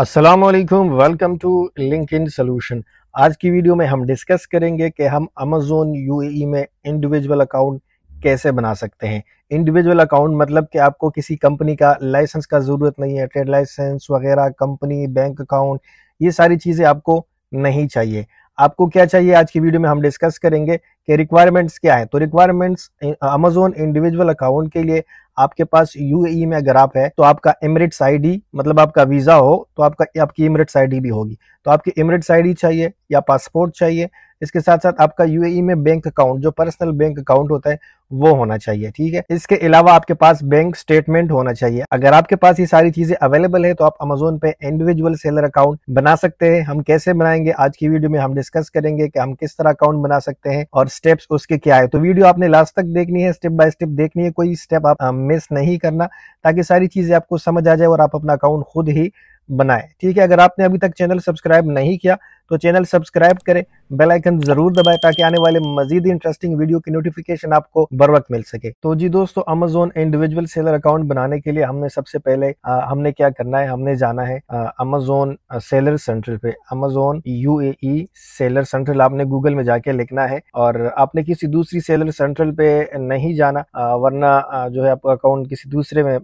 Aslam welcome to link in solution आज की वीडियो में हम डिस्कस करेंगे कि हम अमेजोन यू e में इंडिविजुअल अकाउंट कैसे बना सकते हैं इंडिविजुअल अकाउंट मतलब कि आपको किसी कंपनी का लाइसेंस का ज़रूरत नहीं है ट्रेड लाइसेंस वगैरह कंपनी बैंक अकाउंट ये सारी चीज़ें आपको नहीं चाहिए आपको क्या चाहिए आज की वीडियो में हम डिस्कस करेंगे कि रिक्वायरमेंट्स क्या है तो रिक्वायरमेंट्स अमेजोन इंडिविजुअल अकाउंट के लिए आपके पास यूएई e में अगर आप है तो आपका इमरिट्स आईडी मतलब आपका वीजा हो तो आपका आपकी इमरिट्स आईडी भी होगी तो आपकी इमरिट्स आईडी चाहिए या पासपोर्ट चाहिए इसके साथ साथ आपका यूएई e में बैंक अकाउंट जो पर्सनल बैंक अकाउंट होता है वो होना चाहिए ठीक है इसके अलावा आपके पास बैंक स्टेटमेंट होना चाहिए अगर आपके पास ये सारी चीजें अवेलेबल है तो आप अमेजोन पे इंडिविजुअल सेलर अकाउंट बना सकते हैं हम कैसे बनाएंगे आज की वीडियो में हम डिस्कस करेंगे कि हम किस तरह अकाउंट बना सकते हैं और स्टेप्स उसके क्या है तो वीडियो आपने लास्ट तक देखनी है स्टेप बाय स्टेप देखनी है कोई स्टेप आप मिस नहीं करना ताकि सारी चीजें आपको समझ आ जाए और आप अपना अकाउंट खुद ही बनाए ठीक है अगर आपने अभी तक चैनल सब्सक्राइब नहीं किया तो चैनल सब्सक्राइब करें बेल आइकन जरूर दबाएं ताकि आने वाले मजीद इंटरेस्टिंग वीडियो की नोटिफिकेशन आपको बर वक्त मिल सके तो जी दोस्तों अमेजोन इंडिविजुअल सेलर अकाउंट बनाने के लिए हमने सबसे पहले आ, हमने क्या करना है हमने जाना है अमेजोन सेलर सेंटर पे अमेजोन यू सेलर सेंट्रल आपने गूगल में जाके लिखना है और आपने किसी दूसरी सेलर सेंट्रल पे नहीं जाना आ, वरना आ, जो है आपका अकाउंट किसी दूसरे में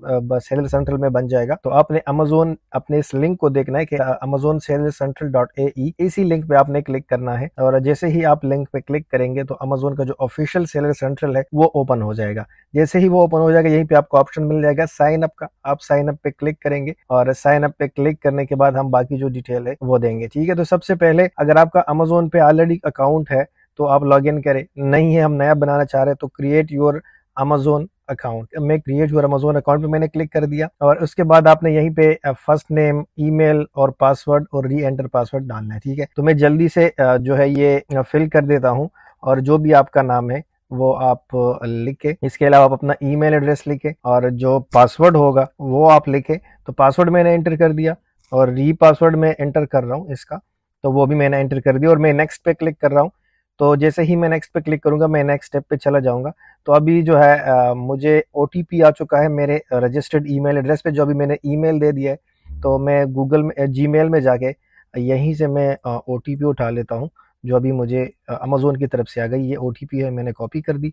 सेलर सेंट्रल में बन जाएगा तो आपने अमेजोन अपने इस लिंक को देखना है कि Amazon seller central dot A इस इसी लिंक पे आपने क्लिक करना है और जैसे ही आप लिंक पे क्लिक करेंगे तो अमेजोन का जो ऑफिशियल सेलर सेंट्रल है वो ओपन हो जाएगा जैसे ही वो ओपन हो जाएगा यहीं पे आपको ऑप्शन मिल जाएगा साइन अप का आप साइन अप पे क्लिक करेंगे और साइन अप पे क्लिक करने के बाद हम बाकी जो डिटेल है वो देंगे ठीक है तो सबसे पहले अगर आपका अमेजोन पे ऑलरेडी अकाउंट है तो आप लॉग इन करें नहीं है हम नया बनाना चाह रहे तो क्रिएट योर अमेजोन अकाउंट में क्रिएट हुआ अमेजोन अकाउंट पे मैंने क्लिक कर दिया और उसके बाद आपने यहीं पे फर्स्ट नेम ईमेल और पासवर्ड और री एंटर पासवर्ड डालना है ठीक है तो मैं जल्दी से जो है ये फिल कर देता हूँ और जो भी आपका नाम है वो आप लिखे इसके अलावा आप अपना ईमेल एड्रेस लिखे और जो पासवर्ड होगा वो आप लिखे तो पासवर्ड मैंने एंटर कर दिया और री पासवर्ड में एंटर कर रहा हूँ इसका तो वो भी मैंने एंटर कर दिया और मैं नेक्स्ट पे क्लिक कर रहा हूँ तो जैसे ही मैं नेक्स्ट पे क्लिक करूंगा मैं नेक्स्ट स्टेप पे चला जाऊंगा तो अभी जो है आ, मुझे ओ आ चुका है मेरे रजिस्टर्ड ईमेल एड्रेस पे जो अभी मैंने ईमेल दे दिया है तो मैं गूगल में जी में जाके यहीं से मैं ओ उठा लेता हूँ जो अभी मुझे अमेज़ोन की तरफ से आ गई ये ओ है मैंने कॉपी कर दी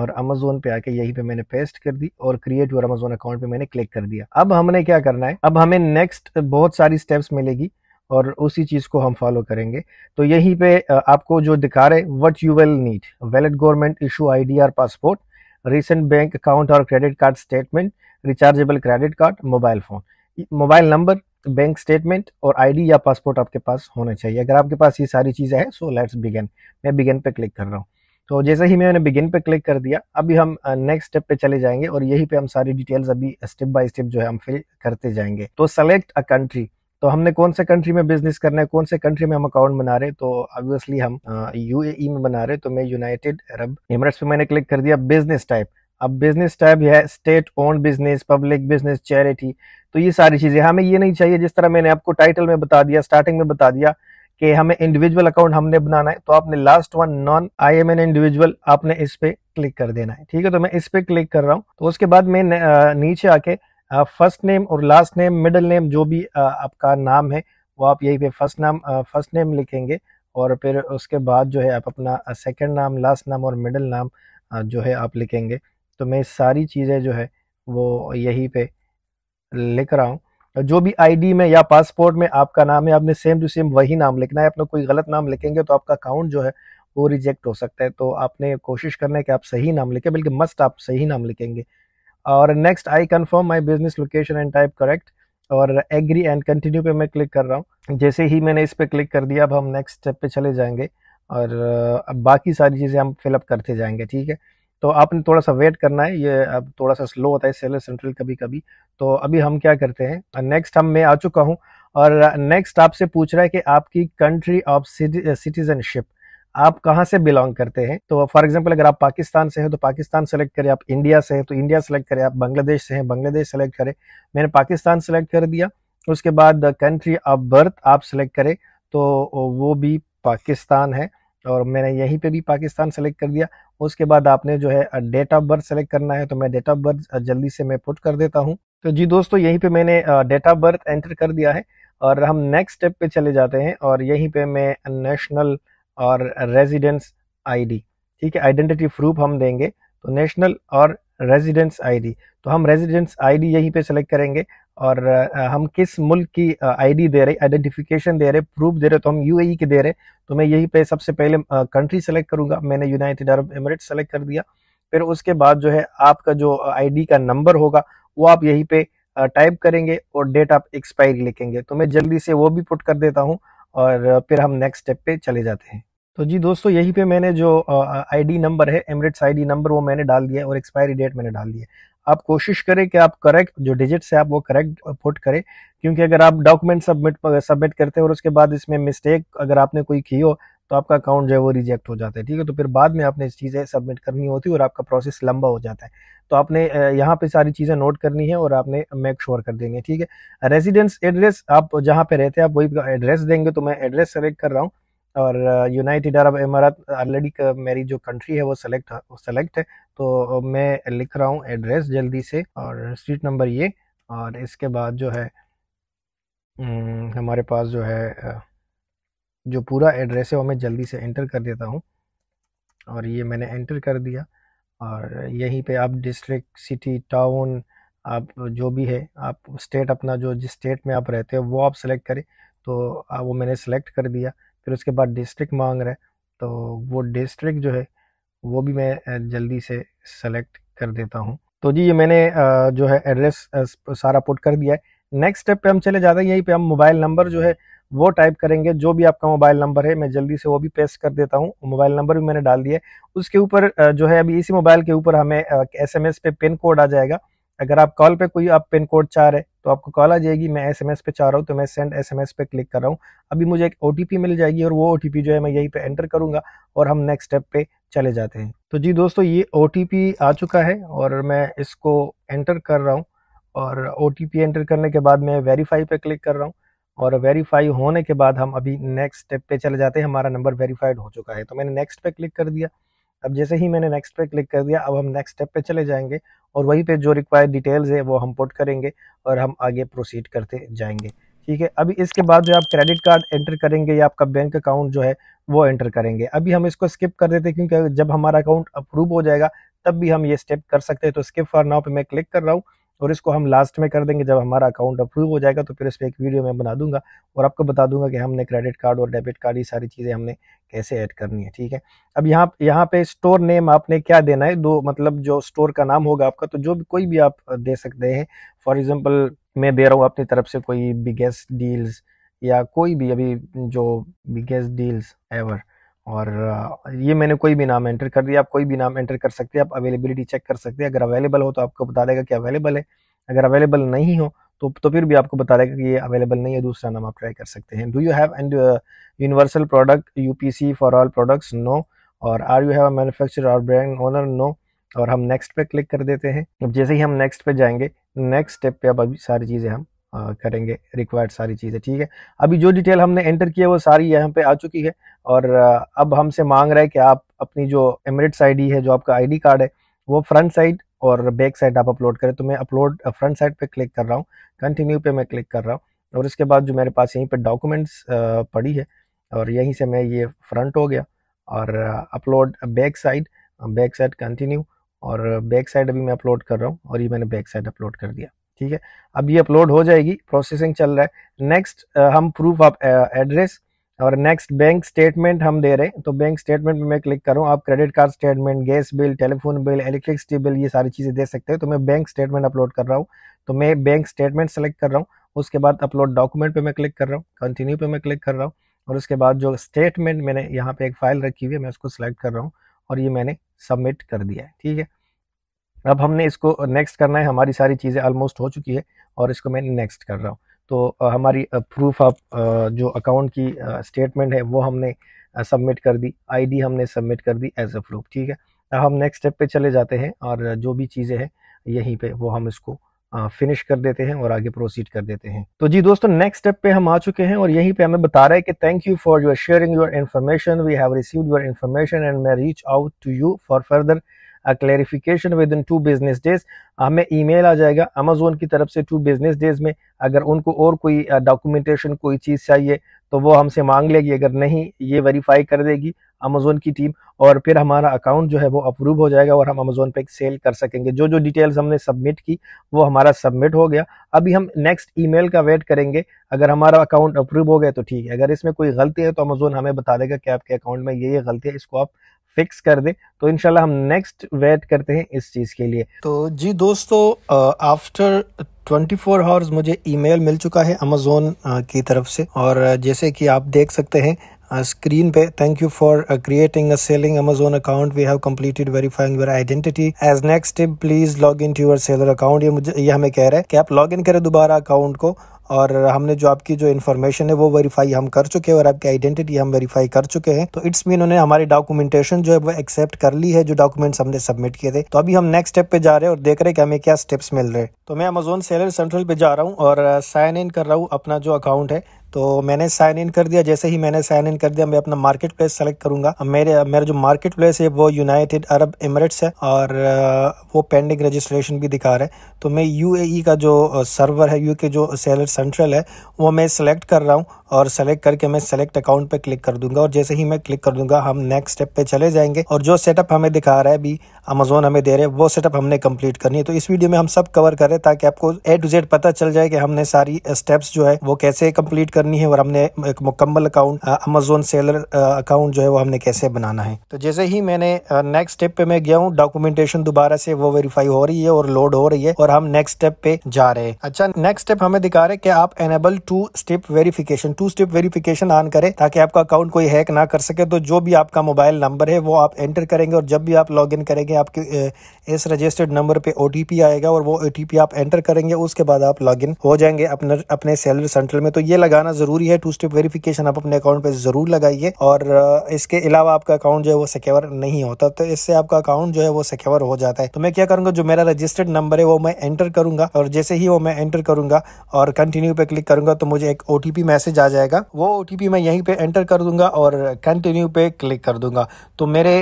और अमेजोन पे आके यहीं पे मैंने पेस्ट कर दी और क्रिएट योर अमेजोन अकाउंट पे मैंने क्लिक कर दिया अब हमने क्या करना है अब हमें नेक्स्ट बहुत सारी स्टेप्स मिलेगी और उसी चीज़ को हम फॉलो करेंगे तो यहीं पे आपको जो दिखा रहे what you will need valid government issue I D passport recent bank account और credit card statement rechargeable credit card mobile phone mobile number bank statement और आईडी या पासपोर्ट आपके पास होना चाहिए अगर आपके पास ये सारी चीज़ें हैं सो लेट्स बिगिन मैं बिगिन पे क्लिक कर रहा हूँ तो जैसे ही मैंने बिगिन पे क्लिक कर दिया अभी हम नेक्स्ट स्टेप पे चले जाएंगे और यहीं पे हम सारी डिटेल्स अभी स्टेप बाय स्टेप जो है हम फिल करते जाएंगे तो सेलेक्ट अ कंट्री तो हमने कौन से कंट्री में बिजनेस करना है कौन से कंट्री में हम अकाउंट बना रहे हैं तो ऑब्वियसली हम uh, में बना रहे हैं तो मैं यूनाइटेड अरब एमरेट्स पे मैंने क्लिक कर दिया बिजनेस टाइप अब बिजनेस टाइप है state own business public business charity तो ये सारी चीजें हमें ये नहीं चाहिए जिस तरह मैंने आपको टाइटल में बता दिया स्टार्टिंग में बता दिया कि हमें इंडिविजुअल अकाउंट हमने बनाना है तो आपने last one none I am an individual आपने इस पे क्लिक कर देना है ठीक है तो मैं इस पे क्लिक कर रहा हूँ तो उसके बाद मैं नीचे आके फर्स्ट नेम और लास्ट नेम मिडल नेम जो भी आपका नाम है वो आप यही पे फर्स्ट नाम फर्स्ट नेम लिखेंगे और फिर उसके बाद जो है आप अपना सेकंड नाम लास्ट नाम और मिडिल नाम जो है आप लिखेंगे तो मैं सारी चीज़ें जो है वो यहीं पे लिख रहा हूँ जो भी आईडी में या पासपोर्ट में आपका नाम है आपने सेम टू सेम वही नाम लिखना है अपना कोई गलत नाम लिखेंगे तो आपका अकाउंट जो है वो रिजेक्ट हो सकता है तो आपने कोशिश करना है कि आप सही नाम लिखें बल्कि मस्ट आप सही नाम लिखेंगे और next I confirm my business location and type correct और एग्री एंड कंटिन्यू पे मैं क्लिक कर रहा हूँ जैसे ही मैंने इस पर क्लिक कर दिया अब हम नेक्स्ट स्टेप पे चले जाएंगे और अब बाकी सारी चीज़ें हम फिलअप करते जाएंगे ठीक है तो आपने थोड़ा सा वेट करना है ये अब थोड़ा सा स्लो होता है सेलर सेंट्रल कभी कभी तो अभी हम क्या करते हैं नेक्स्ट हम मैं आ चुका हूँ और नेक्स्ट आपसे पूछ रहा है कि आपकी कंट्री ऑफ सिटीजनशिप आप कहाँ से बिलोंग करते हैं तो फॉर एग्जाम्पल अगर आप पाकिस्तान से हैं तो पाकिस्तान सेलेक्ट करें आप इंडिया से हैं तो इंडिया सेलेक्ट करें आप बांग्लादेश से हैं बांग्लादेश सेलेक्ट करें मैंने पाकिस्तान सेलेक्ट कर दिया उसके बाद कंट्री ऑफ बर्थ आप सेलेक्ट करें तो वो भी पाकिस्तान है और मैंने यहीं पे भी पाकिस्तान सेलेक्ट कर दिया उसके बाद आपने जो है डेट ऑफ बर्थ सेलेक्ट करना है तो मैं डेट ऑफ बर्थ जल्दी से मैं पुट कर देता हूँ तो जी दोस्तों यहीं पे मैंने डेट ऑफ बर्थ एंटर कर दिया है और हम नेक्स्ट स्टेप पे चले जाते हैं और यहीं पे मैं नेशनल और रेजिडेंस आईडी ठीक है आइडेंटिटी प्रूफ हम देंगे तो नेशनल और रेजिडेंस आईडी तो हम रेजिडेंस आईडी यहीं पे सेलेक्ट करेंगे और हम किस मुल्क की आईडी दे रहे आइडेंटिफिकेशन दे रहे प्रूफ दे रहे तो हम यूएई e के दे रहे तो मैं यहीं पे सबसे पहले कंट्री सेलेक्ट करूंगा मैंने यूनाइटेड अरब एमरेट सेलेक्ट कर दिया फिर उसके बाद जो है आपका जो आई का नंबर होगा वो आप यहीं पर टाइप करेंगे और डेट आप एक्सपायरी लिखेंगे तो मैं जल्दी से वो भी पुट कर देता हूँ और फिर हम नेक्स्ट स्टेप पे चले जाते हैं तो जी दोस्तों यहीं पे मैंने जो आईडी नंबर है एमरेट्स आईडी नंबर वो मैंने डाल दिया और एक्सपायरी डेट मैंने डाल दी है आप कोशिश करें कि आप करेक्ट जो डिजिट्स है आप वो करेक्ट पुट करें क्योंकि अगर आप डॉक्यूमेंट सबमिट सबमिट करते हैं और उसके बाद इसमें मिस्टेक अगर आपने कोई की हो तो आपका अकाउंट जो है वो रिजेक्ट हो जाता है ठीक है तो फिर बाद में आपने चीज़ें सबमिट करनी होती है और आपका प्रोसेस लंबा हो जाता है तो आपने यहाँ पे सारी चीज़ें नोट करनी है और आपने मेक श्योर कर देनी है ठीक है रेजिडेंस एड्रेस आप जहाँ पे रहते हैं आप वही एड्रेस देंगे तो मैं एड्रेस सेलेक्ट कर रहा हूँ और यूनाइटेड अरब इमारात ऑलरेडी मेरी जो कंट्री है वो सेलेक्ट वो सेलेक्ट है तो मैं लिख रहा हूँ एड्रेस जल्दी से और स्ट्रीट नंबर ये और इसके बाद जो है हमारे पास जो है जो पूरा एड्रेस है वो मैं जल्दी से एंटर कर देता हूँ और ये मैंने एंटर कर दिया और यहीं पे आप डिस्ट्रिक्ट सिटी टाउन आप जो भी है आप स्टेट अपना जो जिस स्टेट में आप रहते हो वो आप सेलेक्ट करें तो वो मैंने सेलेक्ट कर दिया फिर उसके बाद डिस्ट्रिक्ट मांग रहे तो वो डिस्ट्रिक्ट जो है वो भी मैं जल्दी से सेलेक्ट कर देता हूँ तो जी ये मैंने जो है एड्रेस सारा पुट कर दिया है नेक्स्ट स्टेप पे हम चले जाते हैं यहीं पे हम मोबाइल नंबर जो है वो टाइप करेंगे जो भी आपका मोबाइल नंबर है मैं जल्दी से वो भी पेस्ट कर देता हूँ मोबाइल नंबर भी मैंने डाल दिया उसके ऊपर जो है अभी इसी मोबाइल के ऊपर हमें एस एम एस पे पिन कोड आ जाएगा अगर आप कॉल पे कोई आप पिन कोड चाह रहे तो आपको कॉल आ जाएगी मैं एसएमएस पे चाह रहा हूँ तो मैं सेंड एसएमएस पे क्लिक कर रहा हूँ अभी मुझे एक ओ मिल जाएगी और वो ओ जो है मैं यहीं पे एंटर करूँगा और हम नेक्स्ट स्टेप पे चले जाते हैं तो जी दोस्तों ये ओ आ चुका है और मैं इसको एंटर कर रहा हूँ और ओ एंटर करने के बाद मैं वेरीफाई पर क्लिक कर रहा हूँ और वेरीफाई होने के बाद हम अभी नेक्स्ट स्टेप पे चले जाते हैं हमारा नंबर वेरीफाइड हो चुका है तो मैंने नेक्स्ट पे क्लिक कर दिया अब जैसे ही मैंने नेक्स्ट पे क्लिक कर दिया अब हम नेक्स्ट स्टेप पे चले जाएंगे और वहीं पे जो रिक्वायर्ड डिटेल्स है वो हम पुट करेंगे और हम आगे प्रोसीड करते जाएंगे ठीक है अभी इसके बाद जो आप क्रेडिट कार्ड एंटर करेंगे या आपका बैंक अकाउंट जो है वो एंटर करेंगे अभी हम इसको स्किप कर देते क्योंकि जब हमारा अकाउंट अप्रूव हो जाएगा तब भी हम ये स्टेप कर सकते हैं तो स्किप फॉर नाउ पे मैं क्लिक कर रहा हूँ और इसको हम लास्ट में कर देंगे जब हमारा अकाउंट अप्रूव हो जाएगा तो फिर इस पर एक वीडियो मैं बना दूंगा और आपको बता दूंगा कि हमने क्रेडिट कार्ड और डेबिट कार्ड ये सारी चीज़ें हमने कैसे ऐड करनी है ठीक है अब यहाँ यहाँ पे स्टोर नेम आपने क्या देना है दो मतलब जो स्टोर का नाम होगा आपका तो जो भी कोई भी आप दे सकते हैं फॉर एग्जाम्पल मैं दे रहा हूँ अपनी तरफ से कोई बिगेस्ट डील्स या कोई भी अभी जो बिगेस्ट डील्स एवर और ये मैंने कोई भी नाम एंटर कर दिया आप कोई भी नाम एंटर कर सकते हैं आप अवेलेबिलिटी चेक कर सकते हैं अगर अवेलेबल हो तो आपको बता देगा कि अवेलेबल है अगर अवेलेबल नहीं हो तो तो फिर भी आपको बता देगा कि ये अवेलेबल नहीं है दूसरा नाम आप ट्राई कर सकते हैं do you have and universal product U for all products no और are you have a manufacture और ब्रांड ओनर नो और हम नेक्स्ट पे क्लिक कर देते हैं अब जैसे ही हम नेक्स्ट पे जाएंगे नेक्स्ट स्टेप पे अब अभी सारी चीज़ें हम करेंगे रिक्वायर्ड सारी चीज़ें ठीक है अभी जो डिटेल हमने एंटर किया वो सारी यहाँ पे आ चुकी है और अब हमसे मांग रहा है कि आप अपनी जो एमरेट्स आईडी है जो आपका आईडी कार्ड है वो फ्रंट साइड और बैक साइड आप अपलोड करें तो मैं अपलोड फ्रंट साइड पे क्लिक कर रहा हूँ कंटिन्यू पे मैं क्लिक कर रहा हूँ और इसके बाद जो मेरे पास यहीं पर डॉक्यूमेंट्स पड़ी है और यहीं से मैं ये फ्रंट हो गया और upload back side back side continue और बैक साइड अभी मैं अपलोड कर रहा हूँ और ये मैंने बैक साइड अपलोड कर दिया ठीक है अब ये अपलोड हो जाएगी प्रोसेसिंग चल रहा है नेक्स्ट हम प्रूफ ऑफ एड्रेस और नेक्स्ट बैंक स्टेटमेंट हम दे रहे हैं तो बैंक स्टेटमेंट में मैं क्लिक करूँ आप credit card statement gas bill telephone bill electricity bill ये सारी चीज़ें दे सकते हैं तो मैं बैंक स्टेटमेंट अपलोड कर रहा हूँ तो मैं बैंक स्टेटमेंट सेलेक्ट कर रहा हूँ उसके बाद अपलोड डॉक्यूमेंट पे मैं क्लिक कर रहा हूँ कंटिन्यू पे मैं क्लिक कर रहा हूँ और उसके बाद जो स्टेटमेंट मैंने यहाँ पे एक फाइल रखी हुई है मैं उसको सेलेक्ट कर रहा हूँ और ये मैंने सबमिट कर दिया है ठीक है अब हमने इसको नेक्स्ट करना है हमारी सारी चीज़ें ऑलमोस्ट हो चुकी है और इसको मैं नेक्स्ट कर रहा हूँ तो हमारी प्रूफ ऑफ जो अकाउंट की स्टेटमेंट है वो हमने सबमिट कर दी आईडी हमने सबमिट कर दी एज अ प्रूफ ठीक है अब हम नेक्स्ट स्टेप पे चले जाते हैं और जो भी चीज़ें हैं यहीं पे वो हम इसको फिनिश कर देते हैं और आगे प्रोसीड कर देते हैं तो जी दोस्तों नेक्स्ट स्टेप पे हम आ चुके हैं और यहीं पे हमें बता रहा है कि thank you for your sharing your information we have receive your information and may reach out to you for further clarification within two business days हमें ईमेल आ जाएगा अमेजोन की तरफ से टू बिजनेस डेज में अगर उनको और कोई डॉक्यूमेंटेशन कोई चीज़ चाहिए तो वो हमसे मांग लेगी अगर नहीं ये वेरीफाई कर देगी अमेजोन की टीम और फिर हमारा अकाउंट जो है वो अप्रूव हो जाएगा और हम अमेजोन पे सेल कर सकेंगे जो जो डिटेल्स हमने सबमिट की वो हमारा सबमिट हो गया अभी हम नेक्स्ट ईमेल का वेट करेंगे अगर हमारा अकाउंट अप्रूव हो गया तो ठीक है अगर इसमें कोई गलती है तो अमेजोन हमें बता देगा कि आपके अकाउंट में ये ये गलती है इसको आप फिक्स कर दे तो इनशाला हम नेक्स्ट वेट करते हैं इस चीज़ के लिए तो जी दोस्तों आफ्टर 24 फोर आवर्स मुझे ईमेल मिल चुका है अमेजोन की तरफ से और जैसे कि आप देख सकते हैं स्क्रीन पे thank you for creating a selling Amazon account we have completed verifying your identity as next step please log in to your seller account ये मुझे ये हमें कह रहा है कि आप लॉग इन करें दोबारा अकाउंट को और हमने जो आपकी जो इन्फॉर्मेशन है वो वेरीफाई हम कर चुके हैं और आपकी आइडेंटिटी हम वेरीफाई कर चुके हैं तो इट्स मीन उन्होंने हमारी डॉक्यूमेंटेशन जो है वो एक्सेप्ट कर ली है जो डॉक्यूमेंट्स हमने सबमिट किए थे तो अभी हम नेक्स्ट स्टेप पे जा रहे हैं और देख रहे हैं कि हमें क्या स्टेप्स मिल रहे हैं तो मैं अमेजोन सेलर सेंट्रल पे जा रहा हूँ और साइन इन कर रहा हूँ अपना जो अकाउंट है तो मैंने साइन इन कर दिया जैसे ही मैंने साइन इन कर दिया मैं अपना मार्केट प्लेस सेलेक्ट करूंगा मेरे मेरा जो मार्केट प्लेस है वो यूनाइटेड अरब इमरेट्स है और वो पेंडिंग रजिस्ट्रेशन भी दिखा रहा है तो मैं यूएई e का जो सर्वर है यू e के जो सेलर सेंट्रल है वो मैं सेलेक्ट कर रहा हूँ और सेलेक्ट करके मैं सेलेक्ट अकाउंट पे क्लिक कर दूंगा और जैसे ही मैं क्लिक कर दूंगा हम नेक्स्ट स्टेप पे चले जाएंगे और जो सेटअप हमें दिखा रहा है अभी अमेजोन हमें दे रहे हैं वो सेटअप हमने कंप्लीट करनी है तो इस वीडियो में हम सब कवर कर रहे हैं ताकि आपको ए टू जेड पता चल जाए कि हमने सारी स्टेप्स जो है वो कैसे कम्प्लीट करनी है और हमने एक मुकम्मल अकाउंट अमेजोन सेलर अकाउंट जो है वो हमने कैसे बनाना है तो जैसे ही मैंने नेक्स्ट स्टेप पे मैं गया हूँ डॉक्यूमेंटेशन दोबारा से वो वेरीफाई हो रही है और लोड हो रही है और हम नेक्स्ट स्टेप पे जा रहे हैं अच्छा नेक्स्ट स्टेप हमें दिखा रहे हैं कि आप enable two step verification two step verification on करें ताकि आपका अकाउंट कोई हैक ना कर सके तो जो भी आपका मोबाइल नंबर है वो आप एंटर करेंगे और जब भी आप लॉग इन करेंगे आपके इस रजिस्टर्ड नंबर पे ओ आएगा और वो ओ आप एंटर करेंगे उसके बाद आप लॉग इन हो जाएंगे अपने अपने सैलरी सेंटर में तो ये लगाना जरूरी है टू स्टेप वेरिफिकेशन आप अपने अकाउंट पे जरूर लगाइए और इसके अलावा आपका अकाउंट जो है वो सिक्योर नहीं होता तो इससे आपका अकाउंट जो है वो सिक्योर हो जाता है तो मैं क्या करूंगा जो मेरा रजिस्टर्ड नंबर है वो मैं एंटर करूंगा और जैसे ही वो मैं एंटर करूंगा और कंटिन्यू पे क्लिक करूंगा तो मुझे एक ओ मैसेज आ आ जाएगा वो ओ मैं यहीं पे एंटर कर दूंगा और कंटिन्यू पे क्लिक कर दूंगा तो मेरे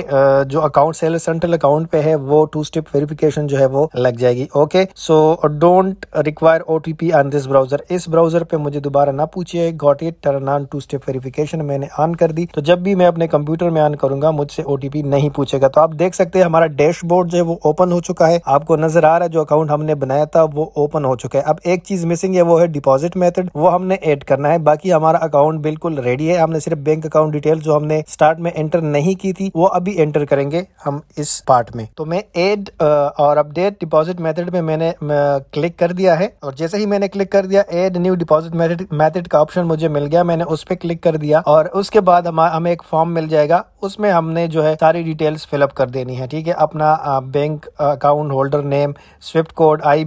जो अकाउंट सेल सेंट्रल अकाउंट पे है वो टू स्टेप वेरिफिकेशन जो है वो लग जाएगी okay so don't require O T P on this browser इस ब्राउजर पे मुझे दोबारा ना पूछिए got it turn on two step verification मैंने ऑन कर दी तो जब भी मैं अपने कंप्यूटर में ऑन करूंगा मुझसे ओ नहीं पूछेगा तो आप देख सकते हैं हमारा डैशबोर्ड जो है वो ओपन हो चुका है आपको नजर आ रहा है जो अकाउंट हमने बनाया था वो ओपन हो चुका है अब एक चीज मिसिंग है वो है डिपॉजिट मेथड वो हमने एड करना है बाकी हमारा अकाउंट बिल्कुल रेडी है हमने सिर्फ बैंक अकाउंट डिटेल जो हमने स्टार्ट में एंटर नहीं की थी वो अभी एंटर करेंगे हम इस पार्ट में तो मैं एड uh, और अपडेट डिपॉजिट मेथड में मैंने क्लिक uh, कर दिया है और जैसे ही मैंने क्लिक कर दिया add new deposit method method का ऑप्शन मुझे मिल गया मैंने उस पर क्लिक कर दिया और उसके बाद हमें एक फॉर्म मिल जाएगा उसमें हमने जो है सारी डिटेल्स फिलअप कर देनी है ठीक है अपना bank account holder name swift code आई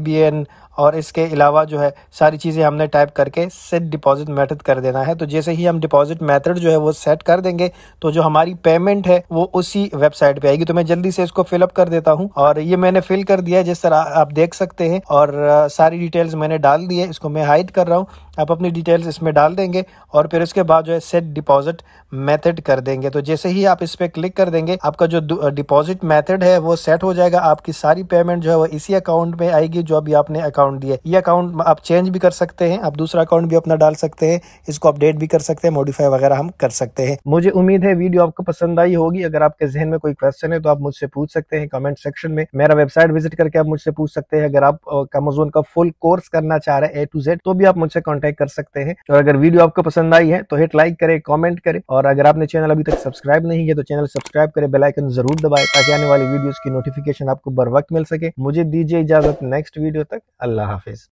और इसके अलावा जो है सारी चीज़ें हमने टाइप करके सेट डिपॉजिट मेथड कर देना है तो जैसे ही हम डिपॉजिट मेथड जो है वो सेट कर देंगे तो जो हमारी पेमेंट है वो उसी वेबसाइट पे आएगी तो मैं जल्दी से इसको फिलअप कर देता हूँ और ये मैंने फिल कर दिया है जिस तरह आप देख सकते हैं और सारी डिटेल्स मैंने डाल दी है इसको मैं हाइड कर रहा हूँ आप अपनी डिटेल्स इसमें डाल देंगे और फिर उसके बाद जो है सेट डिपॉजिट मेथड कर देंगे तो जैसे ही आप इस पर क्लिक कर देंगे आपका जो डिपॉजिट मेथड है वो सेट हो जाएगा आपकी सारी पेमेंट जो है वो इसी अकाउंट में आएगी जो अभी आपने अकाउंट दिया ये अकाउंट आप चेंज भी कर सकते हैं आप दूसरा अकाउंट भी अपना डाल सकते हैं इसको अपडेट भी कर सकते हैं मॉडिफाई वगैरह हम कर सकते हैं मुझे उम्मीद है वीडियो आपको पसंद आई होगी अगर आपके जहन में कोई क्वेश्चन है तो आप मुझसे पूछ सकते हैं कमेंट सेक्शन में मेरा वेबसाइट विजिट करके आप मुझसे पूछ सकते हैं अगर आप अमेजोन का फुल कोर्स करना चाह रहे हैं ए टू जेड तो भी आप मुझसे कॉन्टेक्ट कॉन्टेक्ट कर सकते हैं और अगर वीडियो आपको पसंद आई है तो हिट लाइक करे कॉमेंट करे और अगर आपने चैनल अभी तक सब्सक्राइब नहीं किया तो चैनल सब्सक्राइब करे बेलाइकन जरूर दबाए ताकि आने वाली वीडियो की नोटिफिकेशन आपको बर वक्त मिल सके मुझे दीजिए इजाजत नेक्स्ट वीडियो तक अल्लाह हाफिज